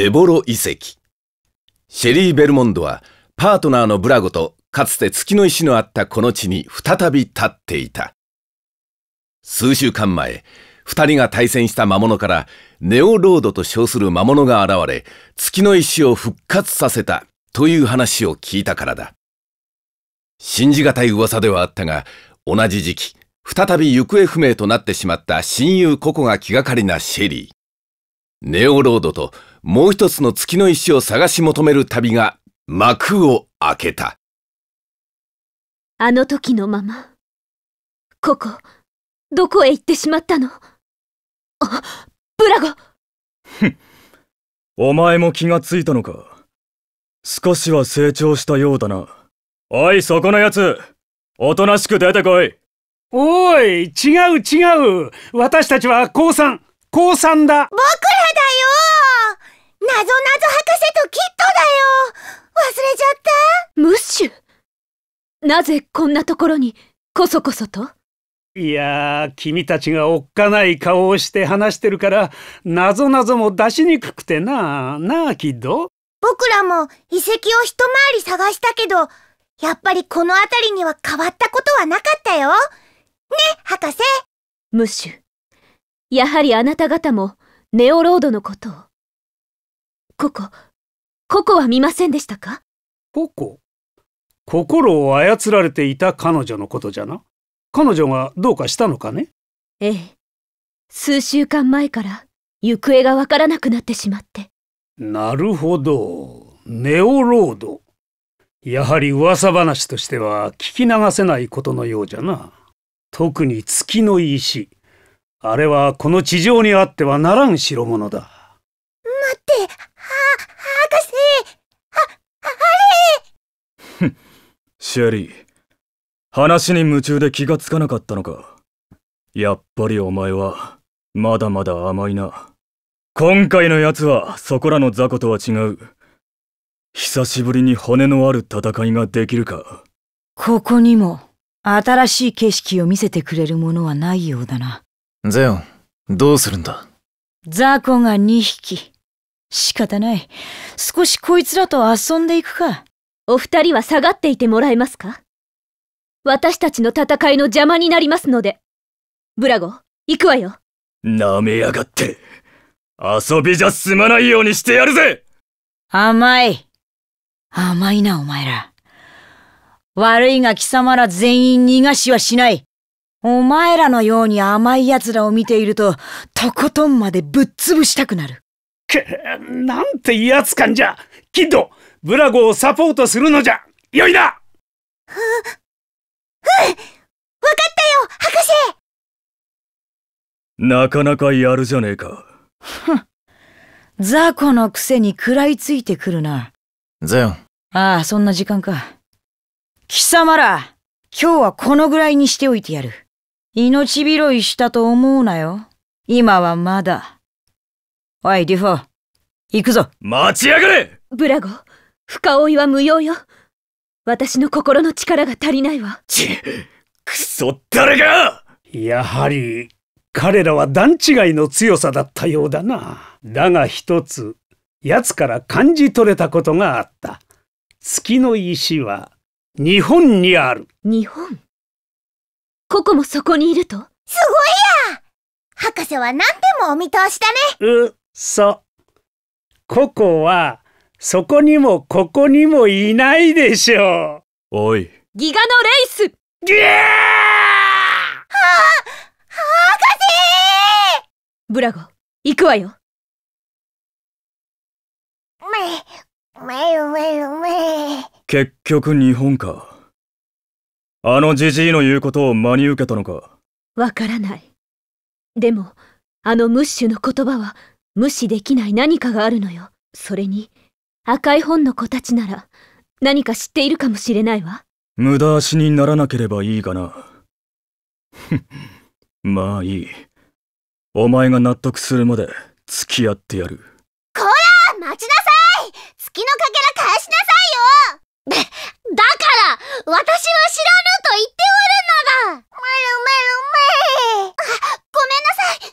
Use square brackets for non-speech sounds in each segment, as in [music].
デボロ遺跡。シェリー・ベルモンドはパートナーのブラゴとかつて月の石のあったこの地に再び立っていた。数週間前、二人が対戦した魔物からネオロードと称する魔物が現れ、月の石を復活させたという話を聞いたからだ。信じがたい噂ではあったが、同じ時期、再び行方不明となってしまった親友ココが気がかりなシェリー。ネオロードともう一つの月の石を探し求める旅が幕を開けた。あの時のまま、ここ、どこへ行ってしまったのあ、ブラゴふん、[laughs] お前も気がついたのか。少しは成長したようだな。おい、そこのやつ、おとなしく出てこい。おい、違う違う。私たちは降参、降参だ。僕らだよ謎ぞなぞ博士とキッドだよ忘れちゃったムッシュなぜこんなところにこそこそといやー君たちがおっかない顔をして話してるからなぞなぞも出しにくくてななあキッド僕らも遺跡を一回り探したけどやっぱりこの辺りには変わったことはなかったよね博士ムッシュやはりあなた方もネオロードのことをココ、ココは見ませんでしたかココ心を操られていた彼女のことじゃな。彼女がどうかしたのかねええ。数週間前から行方がわからなくなってしまって。なるほど。ネオロード。やはり噂話としては聞き流せないことのようじゃな。特に月の石。あれはこの地上にあってはならん代物だ。シェリー、話に夢中で気がつかなかったのか。やっぱりお前は、まだまだ甘いな。今回のやつは、そこらの雑魚とは違う。久しぶりに骨のある戦いができるか。ここにも、新しい景色を見せてくれるものはないようだな。ゼオン、どうするんだ雑魚が2匹。仕方ない。少しこいつらと遊んでいくか。お二人は下がっていてもらえますか私たちの戦いの邪魔になりますので。ブラゴ、行くわよ。舐めやがって。遊びじゃ済まないようにしてやるぜ甘い。甘いな、お前ら。悪いが貴様ら全員逃がしはしない。お前らのように甘い奴らを見ていると、とことんまでぶっ潰したくなる。く、なんて奴圧感じゃ。キッド、ブラゴをサポートするのじゃよいなう、うん、わかったよ博士なかなかやるじゃねえか。雑魚のくせに食らいついてくるな。ゼン。ああ、そんな時間か。貴様ら、今日はこのぐらいにしておいてやる。命拾いしたと思うなよ。今はまだ。おい、デュフォー。行くぞ。待ちやがれブラゴ、深追いは無用よ。私の心の力が足りないわ。ち、くそ誰がやはり、彼らは段違いの強さだったようだな。だが一つ、奴から感じ取れたことがあった。月の石は、日本にある。日本ここもそこにいるとすごいや博士は何でもお見通しだね。う、そ。ここは、そこにもここにもいないでしょうおいギガのレイスギャーは博士ブラゴ行くわよめめめめ結局日本かあのジジイの言うことを真に受けたのかわからないでもあのムッシュの言葉は無視できない何かがあるのよそれに赤い本の子たちなら何か知っているかもしれないわ無駄足にならなければいいがなまあいいお前が納得するまで付き合ってやるこら待ちなさい月のかけら返しなさいよ [laughs] だから私は知らぬと言っておるのだまるまるまあごめんなさい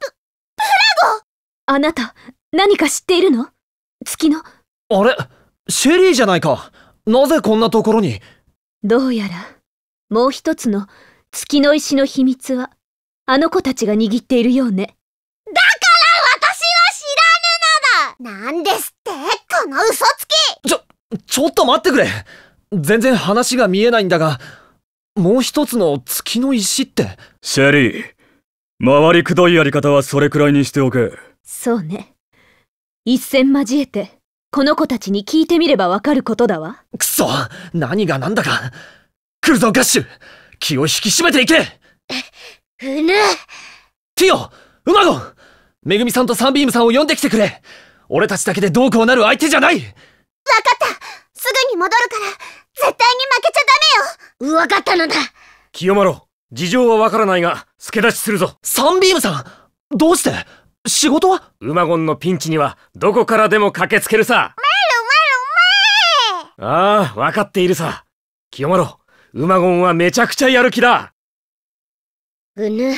ププラゴあなた何か知っているの月のあれシェリーじゃないかなぜこんなところにどうやらもう一つの月の石の秘密はあの子たちが握っているようねだから私は知らぬのだなんですってこの嘘つきちょちょっと待ってくれ全然話が見えないんだがもう一つの月の石ってシェリー回りくどいやり方はそれくらいにしておけそうね一戦交えて、この子たちに聞いてみればわかることだわ。くそ何が何だか来るぞ、ガッシュ気を引き締めていけうぬティオ馬子めぐみさんとサンビームさんを呼んできてくれ俺たちだけでどうこうなる相手じゃない分かったすぐに戻るから絶対に負けちゃダメよ分かったのだ清ろ事情はわからないが助太刀するぞサンビームさんどうして仕事はウマゴンのピンチにはどこからでも駆けつけるさああ、わかっているさ。清まろウマゴンはめちゃくちゃやる気だ。うぬ。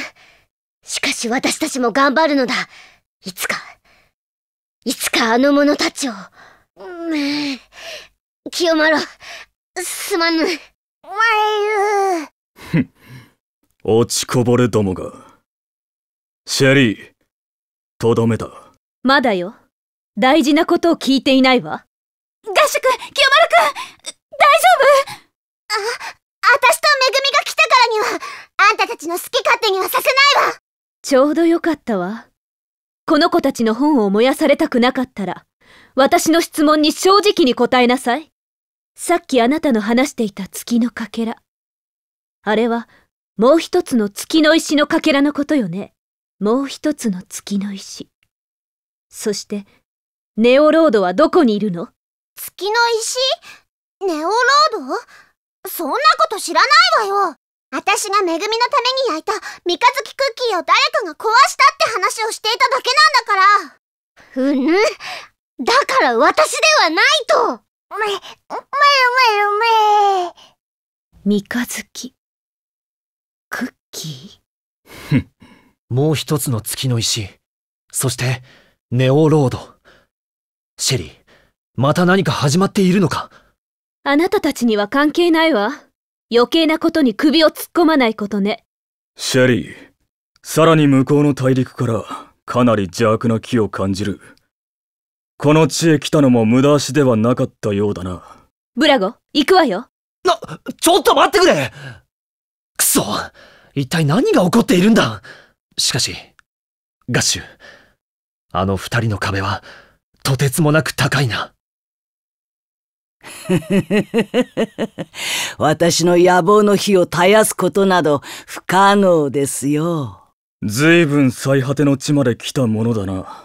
しかし私たちも頑張るのだ。いつか、いつかあの者たちを。うえ、清ろすまぬ。ふん落ちこぼれどもが。シェリー、とどめだまだよ大事なことを聞いていないわ合宿清丸くん大丈夫あ私とめぐみが来たからにはあんたたちの好き勝手にはさせないわちょうどよかったわこの子たちの本を燃やされたくなかったら私の質問に正直に答えなさいさっきあなたの話していた月のかけらあれはもう一つの月の石のかけらのことよねもう一つの月の石。そして、ネオロードはどこにいるの月の石ネオロードそんなこと知らないわよ私がめぐみのために焼いた三日月クッキーを誰かが壊したって話をしていただけなんだからうぬだから私ではないとめ、め、め、め。三日月クッキーもう一つの月の石、そして、ネオロード。シェリー、また何か始まっているのかあなたたちには関係ないわ。余計なことに首を突っ込まないことね。シェリー、さらに向こうの大陸からかなり邪悪な気を感じる。この地へ来たのも無駄足ではなかったようだな。ブラゴ、行くわよ。な、ちょっと待ってくれくそ一体何が起こっているんだしかし、ガッシュ、あの二人の壁は、とてつもなく高いな。[laughs] 私の野望の火を絶やすことなど不可能ですよ。ずいぶん最果ての地まで来たものだな。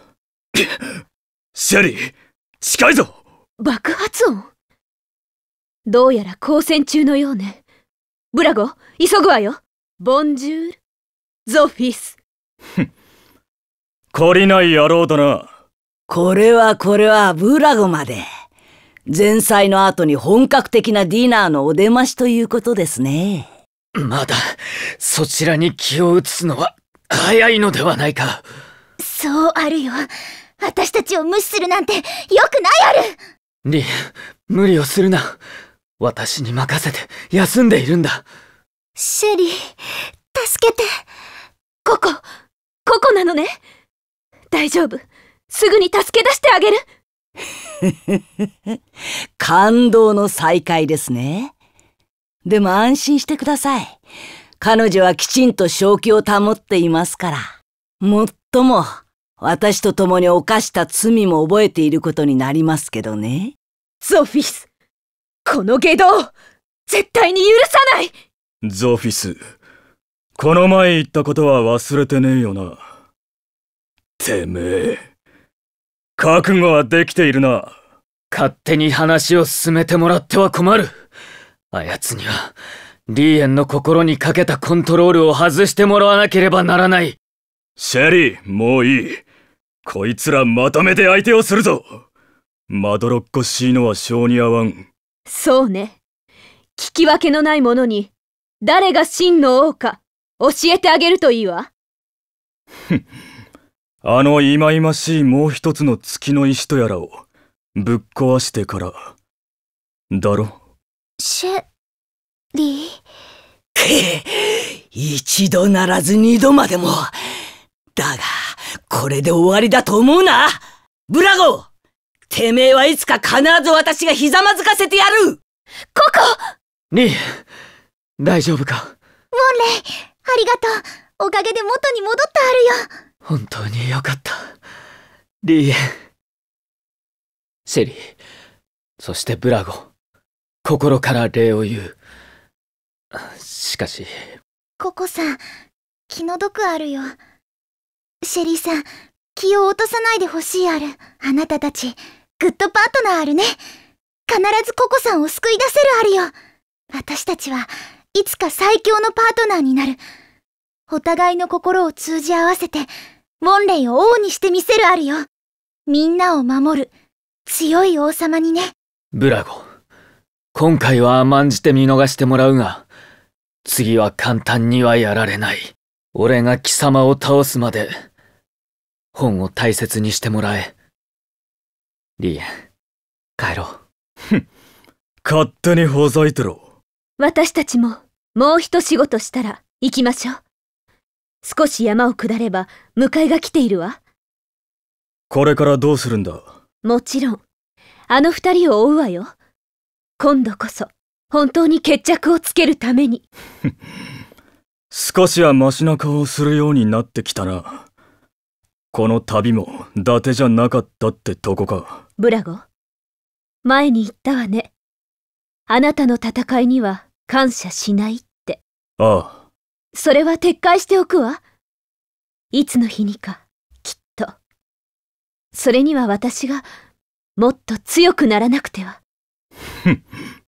[coughs] シェリー、近いぞ爆発音どうやら交戦中のようね。ブラゴ、急ぐわよ。ボンジュール、ゾフィス。[laughs] 懲りない野郎だな。これはこれはブラゴまで。前菜の後に本格的なディナーのお出ましということですね。まだ、そちらに気を移すのは早いのではないか。そうあるよ。私たちを無視するなんて良くないあるリン、無理をするな。私に任せて休んでいるんだ。シェリー、助けて。ここ。ココなのね大丈夫すぐに助け出してあげる [laughs] 感動の再会ですねでも安心してください彼女はきちんと正気を保っていますからもっとも私と共に犯した罪も覚えていることになりますけどねゾフィスこの外道絶対に許さないゾフィスこの前言ったことは忘れてねえよな。てめえ。覚悟はできているな。勝手に話を進めてもらっては困る。あやつには、リーエンの心にかけたコントロールを外してもらわなければならない。シェリー、もういい。こいつらまとめて相手をするぞ。まどろっこしいのは性に合わん。そうね。聞き分けのない者に、誰が真の王か、教えてあげるといいわ。[laughs] あの忌々しいもう一つの月の石とやらをぶっ壊してから、だろシェ、リー一度ならず二度までも。だが、これで終わりだと思うなブラゴてめえはいつか必ず私がひざまずかせてやるココリー、大丈夫かウォンレイありがとう。おかげで元に戻ったあるよ。本当によかった。リーエン。シェリー、そしてブラゴ。心から礼を言う。しかし。ココさん、気の毒あるよ。シェリーさん、気を落とさないでほしいある。あなたたち、グッドパートナーあるね。必ずココさんを救い出せるあるよ。私たちはいつか最強のパートナーになる。お互いの心を通じ合わせて、門イを王にしてみせるあるよ。みんなを守る、強い王様にね。ブラゴ、今回は甘んじて見逃してもらうが、次は簡単にはやられない。俺が貴様を倒すまで、本を大切にしてもらえ。リエ、帰ろう。勝手にほざいてろ。私たちも、もう一仕事したら、行きましょう。少し山を下れば迎えが来ているわこれからどうするんだもちろんあの二人を追うわよ今度こそ本当に決着をつけるために [laughs] 少しはマシな顔をするようになってきたなこの旅も伊達じゃなかったってとこかブラゴ前に言ったわねあなたの戦いには感謝しないってああそれは撤回しておくわ。いつの日にか、きっと。それには私が、もっと強くならなくては。[laughs]